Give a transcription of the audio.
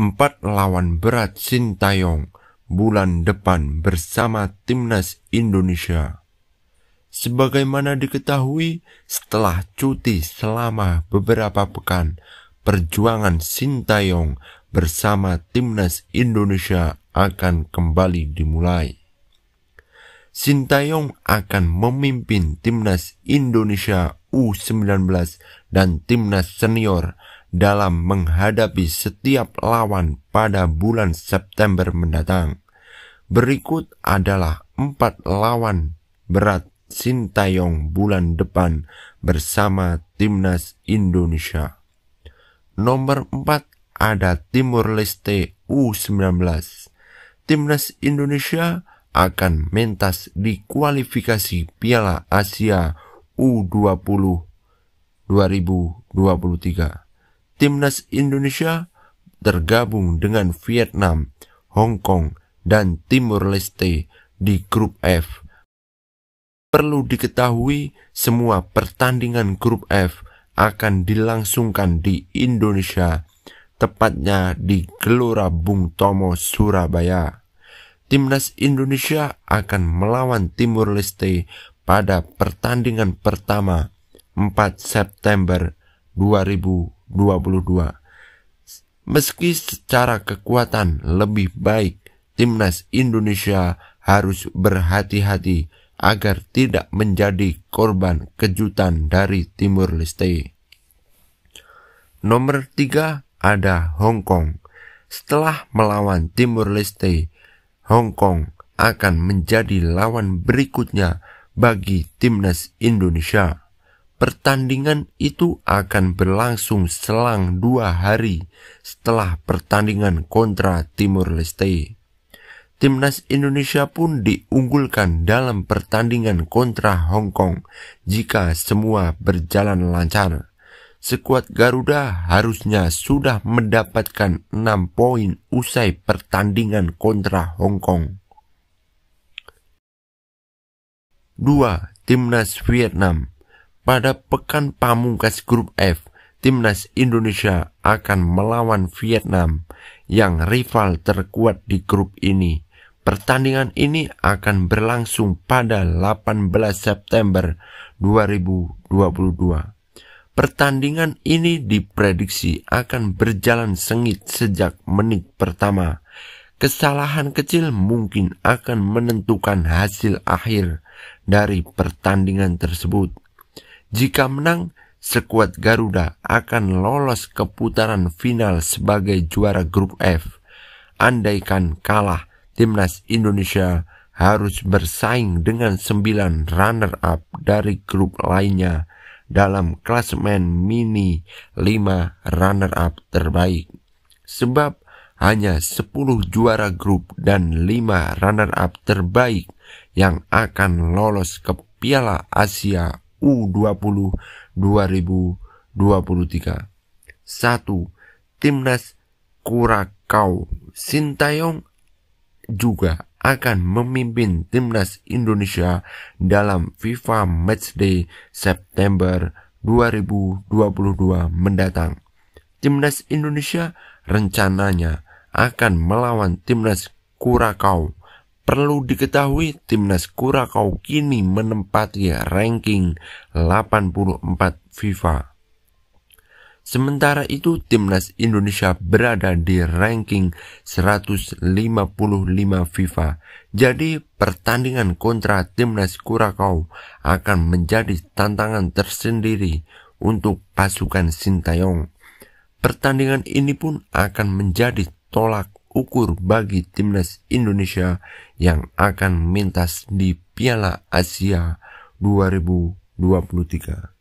empat lawan berat Sintayong bulan depan bersama timnas Indonesia. Sebagaimana diketahui, setelah cuti selama beberapa pekan, perjuangan Sintayong bersama timnas Indonesia akan kembali dimulai. Sintayong akan memimpin timnas Indonesia U19 dan timnas senior dalam menghadapi setiap lawan pada bulan September mendatang. Berikut adalah empat lawan berat Sintayong bulan depan bersama timnas Indonesia. Nomor empat ada Timur Leste U19. Timnas Indonesia akan mentas di kualifikasi Piala Asia U20 2023 timnas Indonesia tergabung dengan Vietnam, Hong Kong, dan Timur Leste di grup F. Perlu diketahui semua pertandingan grup F akan dilangsungkan di Indonesia, tepatnya di Gelora Bung Tomo, Surabaya. Timnas Indonesia akan melawan Timur Leste pada pertandingan pertama 4 September 2020. 22. Meski secara kekuatan lebih baik, timnas Indonesia harus berhati-hati agar tidak menjadi korban kejutan dari Timur Leste. Nomor 3 ada Hong Kong. Setelah melawan Timur Leste, Hong Kong akan menjadi lawan berikutnya bagi timnas Indonesia pertandingan itu akan berlangsung selang dua hari setelah pertandingan kontra Timur Leste. Timnas Indonesia pun diunggulkan dalam pertandingan kontra Hong Kong jika semua berjalan lancar. Sekuat Garuda harusnya sudah mendapatkan 6 poin usai pertandingan kontra Hong Kong. 2. Timnas Vietnam pada pekan pamungkas grup F, timnas Indonesia akan melawan Vietnam yang rival terkuat di grup ini. Pertandingan ini akan berlangsung pada 18 September 2022. Pertandingan ini diprediksi akan berjalan sengit sejak menit pertama. Kesalahan kecil mungkin akan menentukan hasil akhir dari pertandingan tersebut. Jika menang, sekuat Garuda akan lolos ke putaran final sebagai juara grup F. Andaikan kalah, timnas Indonesia harus bersaing dengan 9 runner-up dari grup lainnya dalam klasemen mini 5 runner-up terbaik. Sebab hanya 10 juara grup dan 5 runner-up terbaik yang akan lolos ke Piala Asia U20 2023. 1. Timnas Kurakau Sintayong juga akan memimpin timnas Indonesia dalam FIFA Matchday September 2022 mendatang. Timnas Indonesia rencananya akan melawan timnas Kurakau Perlu diketahui timnas Kurakau kini menempati ranking 84 FIFA. Sementara itu timnas Indonesia berada di ranking 155 FIFA. Jadi pertandingan kontra timnas Kurakau akan menjadi tantangan tersendiri untuk pasukan Sintayong. Pertandingan ini pun akan menjadi tolak ukur bagi timnas Indonesia yang akan mentas di Piala Asia 2023.